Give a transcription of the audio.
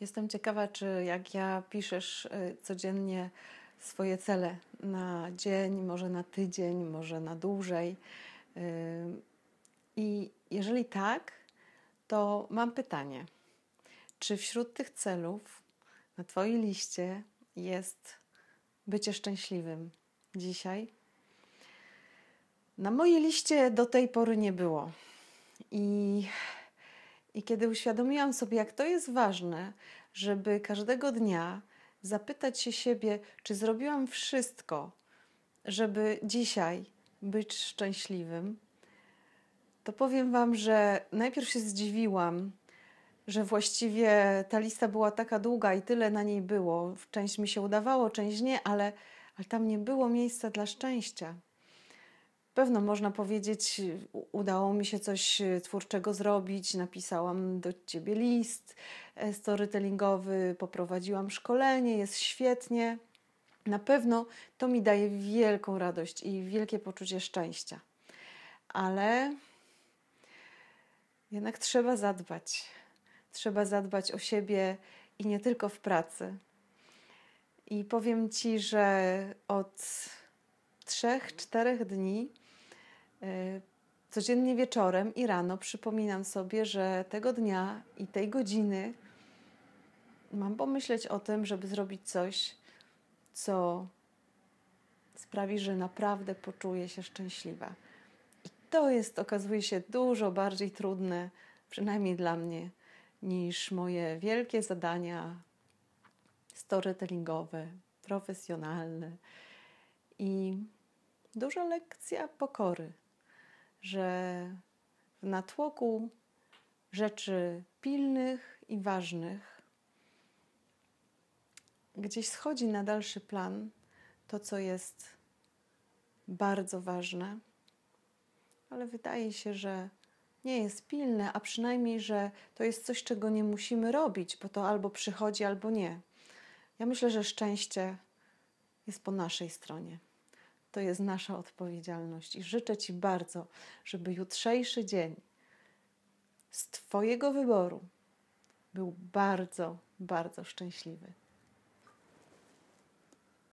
Jestem ciekawa, czy jak ja piszesz y, codziennie swoje cele na dzień, może na tydzień, może na dłużej. Y, I jeżeli tak, to mam pytanie: czy wśród tych celów na Twojej liście jest bycie szczęśliwym dzisiaj? Na mojej liście do tej pory nie było. I i kiedy uświadomiłam sobie, jak to jest ważne, żeby każdego dnia zapytać się siebie, czy zrobiłam wszystko, żeby dzisiaj być szczęśliwym, to powiem Wam, że najpierw się zdziwiłam, że właściwie ta lista była taka długa i tyle na niej było. Część mi się udawało, część nie, ale, ale tam nie było miejsca dla szczęścia pewno można powiedzieć, udało mi się coś e, twórczego zrobić, napisałam do ciebie list e, storytellingowy, poprowadziłam szkolenie, jest świetnie. Na pewno to mi daje wielką radość i wielkie poczucie szczęścia. Ale jednak trzeba zadbać. Trzeba zadbać o siebie i nie tylko w pracy. I powiem ci, że od 3-4 dni E, codziennie wieczorem i rano przypominam sobie, że tego dnia i tej godziny mam pomyśleć o tym, żeby zrobić coś, co sprawi, że naprawdę poczuję się szczęśliwa. I to jest, okazuje się, dużo bardziej trudne, przynajmniej dla mnie, niż moje wielkie zadania storytellingowe, profesjonalne i duża lekcja pokory że w natłoku rzeczy pilnych i ważnych gdzieś schodzi na dalszy plan to, co jest bardzo ważne, ale wydaje się, że nie jest pilne, a przynajmniej, że to jest coś, czego nie musimy robić, bo to albo przychodzi, albo nie. Ja myślę, że szczęście jest po naszej stronie to jest nasza odpowiedzialność. I życzę Ci bardzo, żeby jutrzejszy dzień z Twojego wyboru był bardzo, bardzo szczęśliwy.